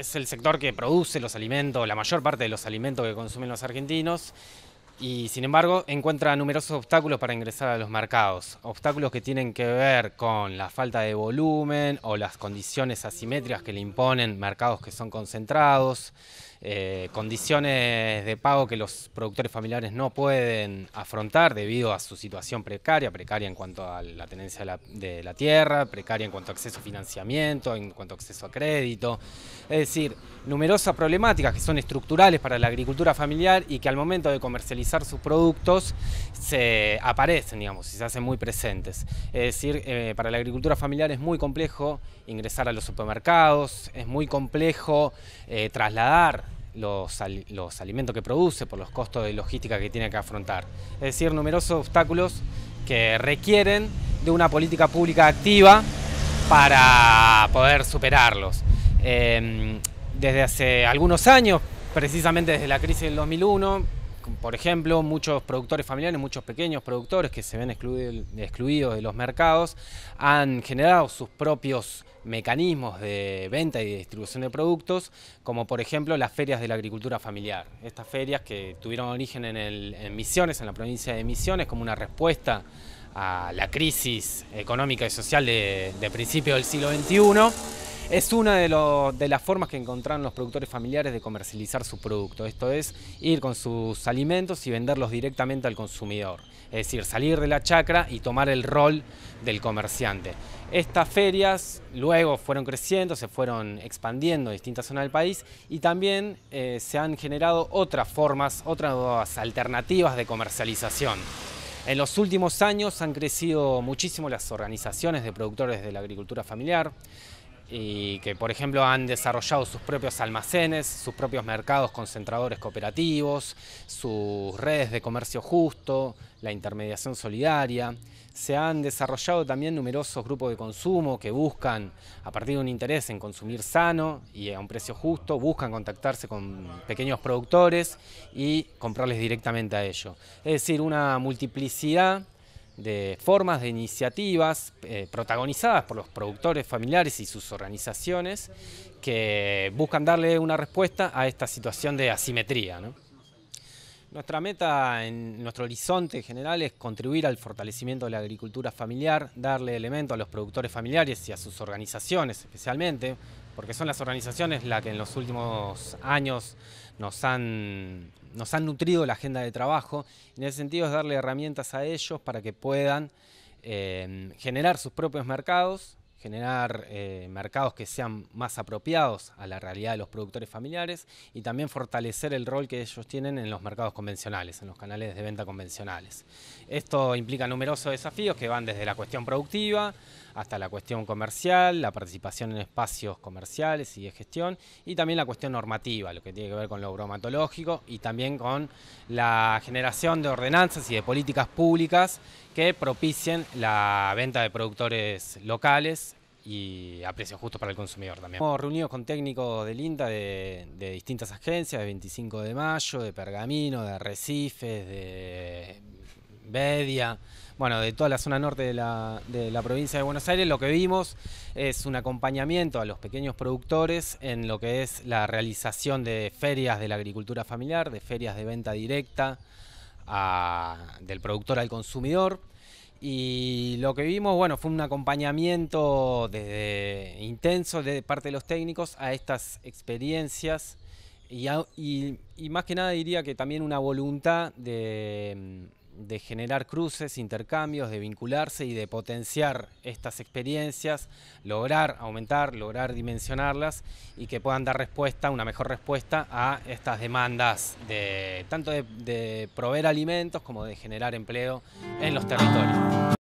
es el sector que produce los alimentos, la mayor parte de los alimentos que consumen los argentinos y sin embargo encuentra numerosos obstáculos para ingresar a los mercados. Obstáculos que tienen que ver con la falta de volumen o las condiciones asimétricas que le imponen mercados que son concentrados, eh, condiciones de pago que los productores familiares no pueden afrontar debido a su situación precaria, precaria en cuanto a la tenencia de la, de la tierra, precaria en cuanto a acceso a financiamiento, en cuanto a acceso a crédito. Es decir, numerosas problemáticas que son estructurales para la agricultura familiar y que al momento de comercializar sus productos se aparecen, digamos, y se hacen muy presentes. Es decir, eh, para la agricultura familiar es muy complejo ingresar a los supermercados, es muy complejo eh, trasladar los, alimentos que produce por los costos de logística que tiene que afrontar. Es decir, numerosos obstáculos que requieren de una política pública activa para poder superarlos. Em, desde hace algunos años, precisamente desde la crisis del 2001, por ejemplo, muchos productores familiares, muchos pequeños productores que se ven excluidos de los mercados, han generado sus propios mecanismos de venta y de distribución de productos, como por ejemplo las ferias de la agricultura familiar. Estas ferias que tuvieron origen en, el, Misiones, en la provincia de Misiones, como una respuesta a la crisis económica y social de, de principios del siglo XXI es una de, las formas que encontraron los productores familiares de comercializar su producto, esto es ir con sus alimentos y venderlos directamente al consumidor, es decir, salir de la chacra y tomar el rol del comerciante. Estas ferias luego fueron creciendo, se fueron expandiendo en distintas zonas del país y también eh, se han generado otras formas, otras alternativas de comercialización. En los últimos años han crecido muchísimo las organizaciones de productores de la agricultura familiar, y que por ejemplo han desarrollado sus propios almacenes, sus propios mercados concentradores cooperativos, sus redes de comercio justo, la intermediación solidaria. Se han desarrollado también numerosos grupos de consumo que buscan, a partir de un interés en consumir sano y a un precio justo, buscan contactarse con pequeños productores y comprarles directamente a ellos. Es decir, una multiplicidad de formas, de iniciativas eh, protagonizadas por los productores familiares y sus organizaciones que buscan darle una respuesta a esta situación de asimetría. Nuestra meta en nuestro horizonte general es contribuir al fortalecimiento de la agricultura familiar, darle elemento a los productores familiares y a sus organizaciones especialmente, porque son las organizaciones las que en los últimos años nos han nos han nutrido la agenda de trabajo. En ese sentido es darle herramientas a ellos para que puedan em, generar sus propios mercados, generar eh, mercados que sean más apropiados a la realidad de los productores familiares y también fortalecer el rol que ellos tienen en los mercados convencionales, en los canales de venta convencionales. Esto implica numerosos desafíos que van desde la cuestión productiva hasta la cuestión comercial, la participación en espacios comerciales y de gestión, y también la cuestión normativa, lo que tiene que ver con lo bromatológico y también con la generación de ordenanzas y de políticas públicas que propicien la venta de productores locales y a precios justos para el consumidor también. Hemos reunido con técnicos del INTA de, distintas agencias, de 25 de mayo, de Pergamino, de Recifes, de media, bueno, de toda la zona norte de la, provincia de Buenos Aires, lo que vimos es un acompañamiento a los pequeños productores en lo que es la realización de ferias de la agricultura familiar, de ferias de venta directa del productor al consumidor. Y lo que vimos, bueno, fue un acompañamiento intenso de parte de los técnicos a estas experiencias y más que nada diría que también una voluntad de de generar cruces, intercambios, de vincularse y de potenciar estas experiencias, lograr aumentar, lograr dimensionarlas y que puedan dar respuesta, una mejor respuesta a estas demandas de tanto de, de proveer alimentos como de generar empleo en los territorios.